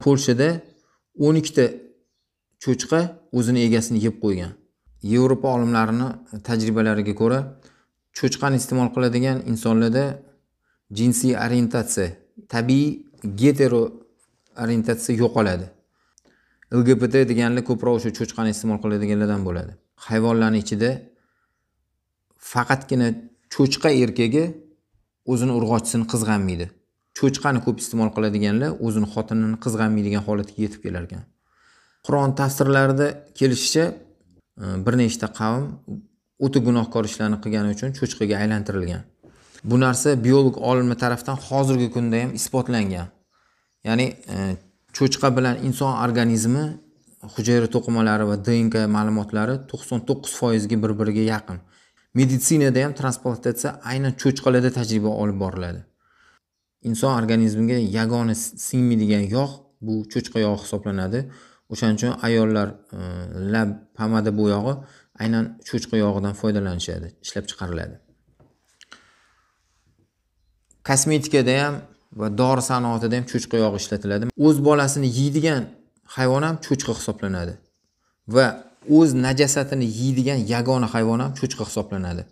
polshada o'n ikkita cho'chqa o'zini egasini yeb qo'ygan yevropa olimlarini tajribalariga ko'ra cho'chqani iste'mol qiladigan insonlarda jinsiy orientatsiya tabiiy getero orientatsiya yo'qoladi lgbt deganlar ko'proq o'sha cho'chqani iste'mol qiladiganlardan bo'ladi hayvonlarni ichida faqatgina cho'chqa erkagi o'zini urg'ochisini qizg'anmaydi cho'chqani ko'p iste'mol qiladiganlar o'zini xotinini qizg'anmaydigan holatga yetib kelar ekan qur'on tafsirlarida kelishicha e, bir nechta qavm o'ta gunohkor ishlarni qilgani uchun cho'chqaga aylantirilgan bu narsa biolog olimlar tarafdan hozirgi kunda ham isbotlangan ya'ni e, cho'chqa bilan inson organizmi hujayra to'qimalari va dnk ma'lumotlari to'qson to'qqiz foizga bir biriga yaqin meditsinada ham transplantatsiya aynan cho'chqalarda tajriba olib boriladi inson organizmiga yagona singmaydigan yog' bu cho'chqa yog'i hisoblanadi o'shaning uchun ayollar e, lab pomada bo'yog'i aynan cho'chqa yog'idan foydalanishadi ishlab chiqariladi kosmetikada ham va dori sanoatida ham cho'chqa yog'i ishlatiladi o'z bolasini yeydigan hayvon ham cho'chqa hisoblanadi va o'z najosatini yeydigan yagona hayvon ham cho'chqa hisoblanadi